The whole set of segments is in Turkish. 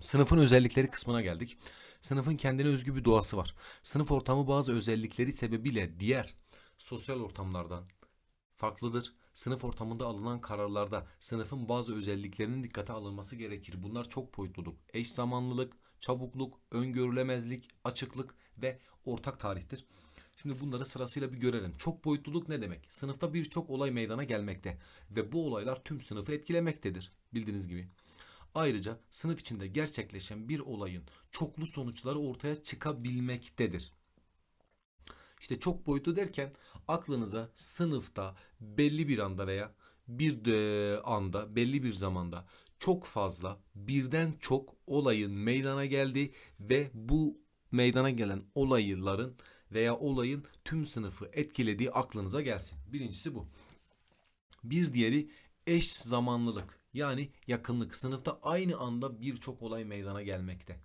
Sınıfın özellikleri kısmına geldik. Sınıfın kendine özgü bir doğası var. Sınıf ortamı bazı özellikleri sebebiyle diğer sosyal ortamlardan farklıdır. Sınıf ortamında alınan kararlarda sınıfın bazı özelliklerinin dikkate alınması gerekir. Bunlar çok boyutluluk, eş zamanlılık, çabukluk, öngörülemezlik, açıklık ve ortak tarihtir. Şimdi bunları sırasıyla bir görelim. Çok boyutluluk ne demek? Sınıfta birçok olay meydana gelmekte ve bu olaylar tüm sınıfı etkilemektedir. Bildiğiniz gibi. Ayrıca sınıf içinde gerçekleşen bir olayın çoklu sonuçları ortaya çıkabilmektedir. İşte çok boyutlu derken aklınıza sınıfta belli bir anda veya bir e, anda belli bir zamanda çok fazla birden çok olayın meydana geldiği ve bu meydana gelen olayların veya olayın tüm sınıfı etkilediği aklınıza gelsin. Birincisi bu. Bir diğeri eş zamanlılık. Yani yakınlık sınıfta aynı anda birçok olay meydana gelmekte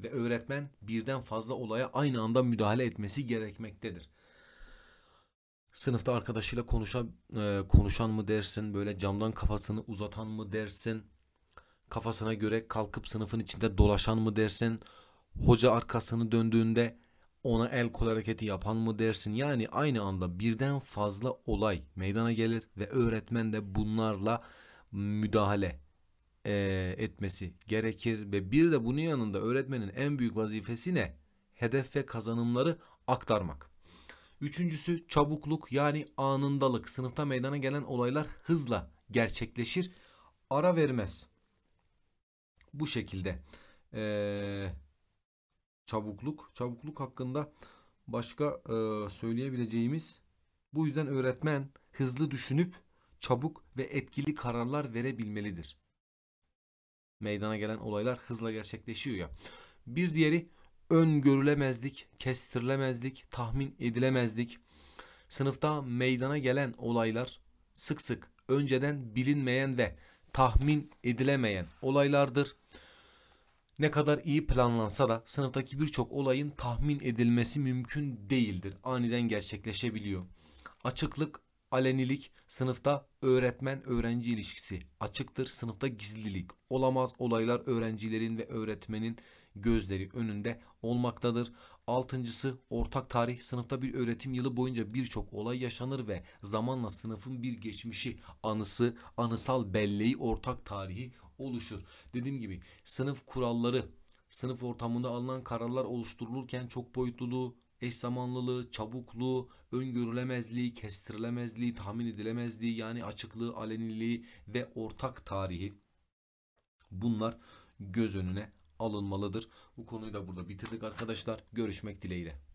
ve öğretmen birden fazla olaya aynı anda müdahale etmesi gerekmektedir. Sınıfta arkadaşıyla konuşa, e, konuşan mı dersin, böyle camdan kafasını uzatan mı dersin, kafasına göre kalkıp sınıfın içinde dolaşan mı dersin, hoca arkasını döndüğünde ona el kol hareketi yapan mı dersin? Yani aynı anda birden fazla olay meydana gelir ve öğretmen de bunlarla müdahale e, etmesi gerekir ve bir de bunun yanında öğretmenin en büyük vazifesi ne? Hedef ve kazanımları aktarmak. Üçüncüsü çabukluk yani anındalık. Sınıfta meydana gelen olaylar hızla gerçekleşir, ara vermez. Bu şekilde e, çabukluk, çabukluk hakkında başka e, söyleyebileceğimiz bu yüzden öğretmen hızlı düşünüp çabuk ve etkili kararlar verebilmelidir. Meydana gelen olaylar hızla gerçekleşiyor ya. Bir diğeri öngörülemezlik, kestirilemezlik, tahmin edilemezlik. Sınıfta meydana gelen olaylar sık sık önceden bilinmeyen ve tahmin edilemeyen olaylardır. Ne kadar iyi planlansa da sınıftaki birçok olayın tahmin edilmesi mümkün değildir. Aniden gerçekleşebiliyor. Açıklık Alenilik, sınıfta öğretmen-öğrenci ilişkisi, açıktır sınıfta gizlilik, olamaz olaylar öğrencilerin ve öğretmenin gözleri önünde olmaktadır. Altıncısı ortak tarih. Sınıfta bir öğretim yılı boyunca birçok olay yaşanır ve zamanla sınıfın bir geçmişi, anısı, anısal belleği ortak tarihi oluşur. Dediğim gibi sınıf kuralları, sınıf ortamında alınan kararlar oluşturulurken çok boyutluluğu, eş zamanlılığı, çabukluğu, öngörülemezliği, kestirilemezliği, tahmin edilemezliği yani açıklığı, aleniliği ve ortak tarihi bunlar göz önüne alınmalıdır. Bu konuyu da burada bitirdik arkadaşlar. Görüşmek dileğiyle.